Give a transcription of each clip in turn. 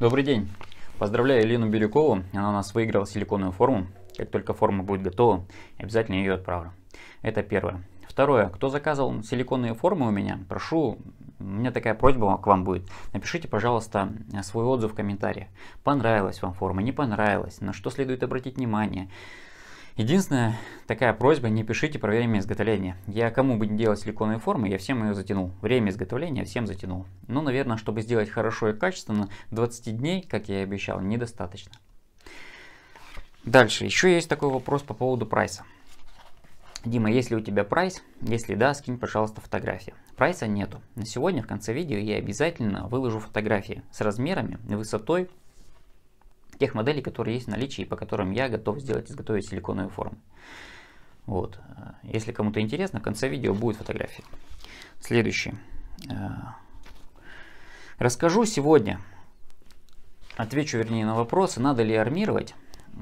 Добрый день. Поздравляю Елену Бирюкову. Она у нас выиграла силиконовую форму. Как только форма будет готова, обязательно ее отправлю. Это первое. Второе. Кто заказывал силиконные формы у меня, прошу, у меня такая просьба к вам будет. Напишите, пожалуйста, свой отзыв в комментариях. Понравилась вам форма, не понравилась, на что следует обратить внимание. Единственная такая просьба, не пишите про время изготовления. Я кому бы не делал силиконовые формы, я всем ее затянул. Время изготовления всем затянул. Но, ну, наверное, чтобы сделать хорошо и качественно, 20 дней, как я и обещал, недостаточно. Дальше, еще есть такой вопрос по поводу прайса. Дима, если у тебя прайс? Если да, скинь, пожалуйста, фотографии. Прайса нету. На сегодня в конце видео я обязательно выложу фотографии с размерами, высотой, тех моделей, которые есть в наличии и по которым я готов сделать, изготовить силиконовые формы. Вот. Если кому-то интересно, в конце видео будет фотография. Следующее. Э, расскажу сегодня, отвечу вернее на вопросы, надо ли армировать э,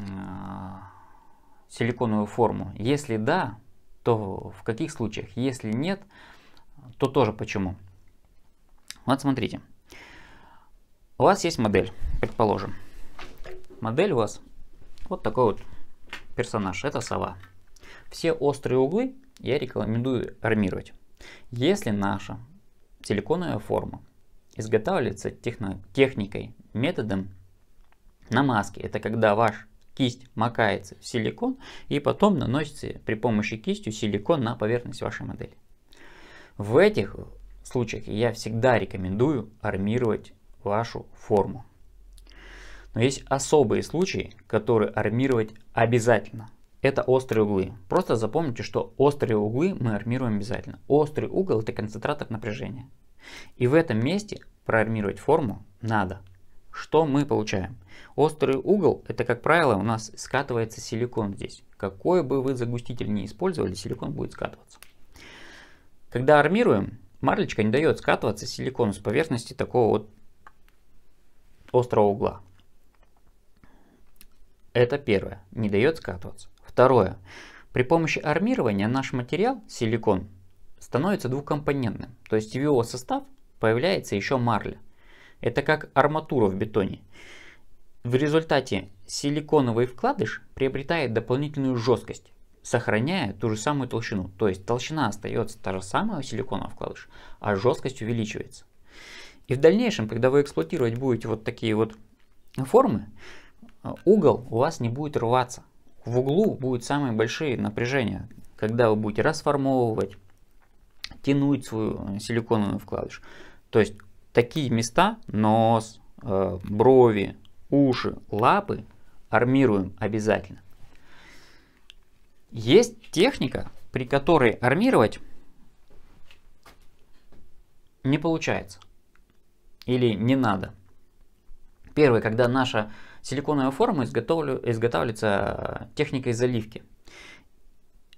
силиконовую форму. Если да, то в каких случаях? Если нет, то тоже почему? Вот смотрите. У вас есть модель, предположим модель у вас вот такой вот персонаж, это сова. Все острые углы я рекомендую армировать. Если наша силиконовая форма изготавливается техно техникой, методом намазки, это когда ваш кисть макается в силикон и потом наносится при помощи кистью силикон на поверхность вашей модели. В этих случаях я всегда рекомендую армировать вашу форму. Но есть особые случаи, которые армировать обязательно. Это острые углы. Просто запомните, что острые углы мы армируем обязательно. Острый угол это концентратор напряжения. И в этом месте проармировать форму надо. Что мы получаем? Острый угол, это как правило у нас скатывается силикон здесь. Какой бы вы загуститель не использовали, силикон будет скатываться. Когда армируем, марлечка не дает скатываться силикон с поверхности такого вот острого угла. Это первое, не дает скатываться. Второе, при помощи армирования наш материал, силикон, становится двухкомпонентным, то есть в его состав появляется еще марля. Это как арматура в бетоне. В результате силиконовый вкладыш приобретает дополнительную жесткость, сохраняя ту же самую толщину. То есть толщина остается та же самая у силиконового вкладыша, а жесткость увеличивается. И в дальнейшем, когда вы эксплуатировать будете вот такие вот формы, а, угол у вас не будет рваться. В углу будут самые большие напряжения, когда вы будете расформовывать, тянуть свою силиконовую вкладыш. То есть такие места, нос, э, брови, уши, лапы армируем обязательно. Есть техника, при которой армировать не получается или не надо. Первый, когда наша Силиконовая форма изготавливается э, техникой заливки.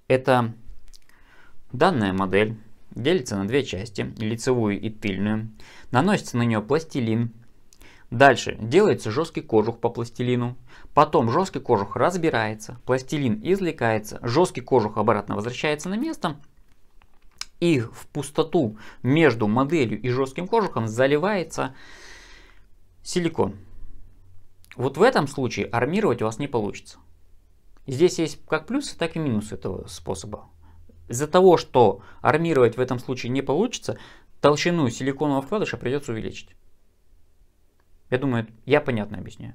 Это данная модель делится на две части, лицевую и тыльную. Наносится на нее пластилин. Дальше делается жесткий кожух по пластилину. Потом жесткий кожух разбирается, пластилин извлекается, жесткий кожух обратно возвращается на место. И в пустоту между моделью и жестким кожухом заливается силикон. Вот в этом случае армировать у вас не получится. Здесь есть как плюсы, так и минусы этого способа. Из-за того, что армировать в этом случае не получится, толщину силиконового вкладыша придется увеличить. Я думаю, я понятно объясняю.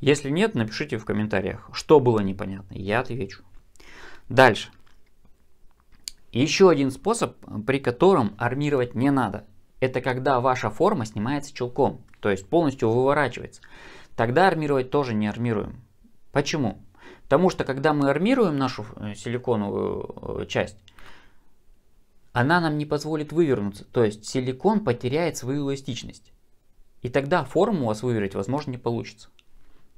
Если нет, напишите в комментариях, что было непонятно, я отвечу. Дальше. Еще один способ, при котором армировать не надо. Это когда ваша форма снимается челком то есть полностью выворачивается. Тогда армировать тоже не армируем. Почему? Потому что когда мы армируем нашу э, силиконовую э, часть, она нам не позволит вывернуться, то есть силикон потеряет свою эластичность. И тогда форму у вас выверить, возможно, не получится.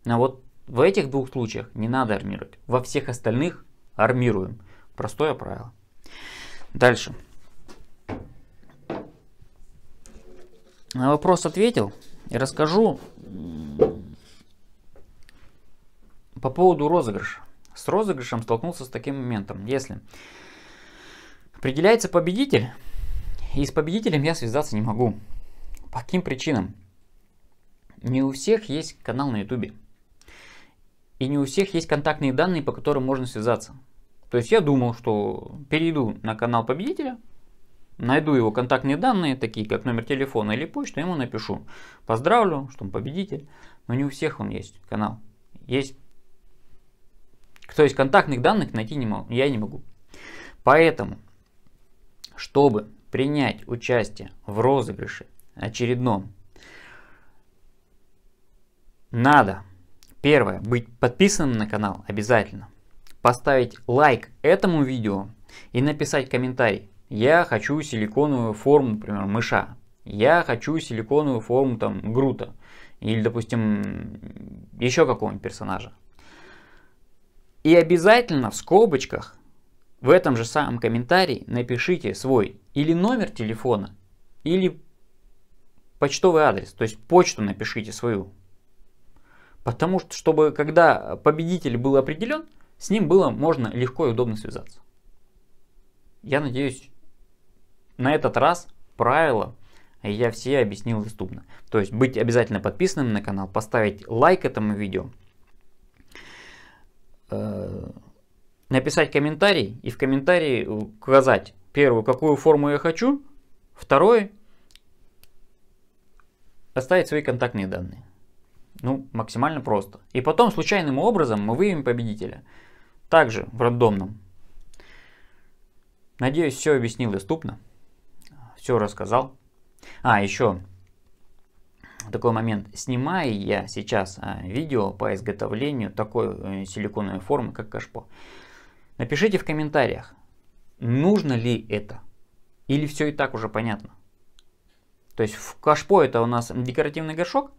Но вот в этих двух случаях не надо армировать. Во всех остальных армируем. Простое правило. Дальше. На вопрос ответил? И расскажу по поводу розыгрыша. С розыгрышем столкнулся с таким моментом. Если определяется победитель, и с победителем я связаться не могу. По каким причинам? Не у всех есть канал на ютубе. И не у всех есть контактные данные, по которым можно связаться. То есть я думал, что перейду на канал победителя, найду его контактные данные, такие как номер телефона или почту, ему напишу. Поздравлю, что он победитель. Но не у всех он есть канал. Есть... Кто есть контактных данных, найти не могу, я не могу. Поэтому, чтобы принять участие в розыгрыше очередном, надо, первое, быть подписанным на канал обязательно, поставить лайк этому видео и написать комментарий, я хочу силиконовую форму, например, мыша, я хочу силиконовую форму там Грута или, допустим, еще какого-нибудь персонажа. И обязательно в скобочках в этом же самом комментарии напишите свой или номер телефона, или почтовый адрес, то есть почту напишите свою. Потому что, чтобы когда победитель был определен, с ним было можно легко и удобно связаться. Я надеюсь, на этот раз правила я все объяснил доступно. То есть быть обязательно подписанным на канал, поставить лайк этому видео, э, написать комментарий и в комментарии указать, первую, какую форму я хочу, второе, оставить свои контактные данные. Ну, максимально просто. И потом случайным образом мы выявим победителя. Также в рандомном. Надеюсь, все объяснил доступно. Все рассказал. А, еще такой момент. Снимаю я сейчас а, видео по изготовлению такой э, силиконовой формы, как кашпо. Напишите в комментариях, нужно ли это? Или все и так уже понятно? То есть в кашпо это у нас декоративный горшок,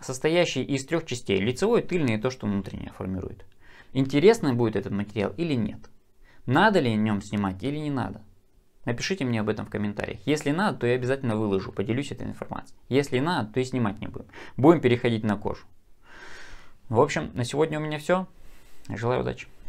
состоящий из трех частей. Лицевой, тыльный и то, что внутреннее формирует. Интересный будет этот материал или нет? Надо ли в нем снимать или не надо? Напишите мне об этом в комментариях. Если надо, то я обязательно выложу, поделюсь этой информацией. Если надо, то и снимать не будем. Будем переходить на кожу. В общем, на сегодня у меня все. Желаю удачи.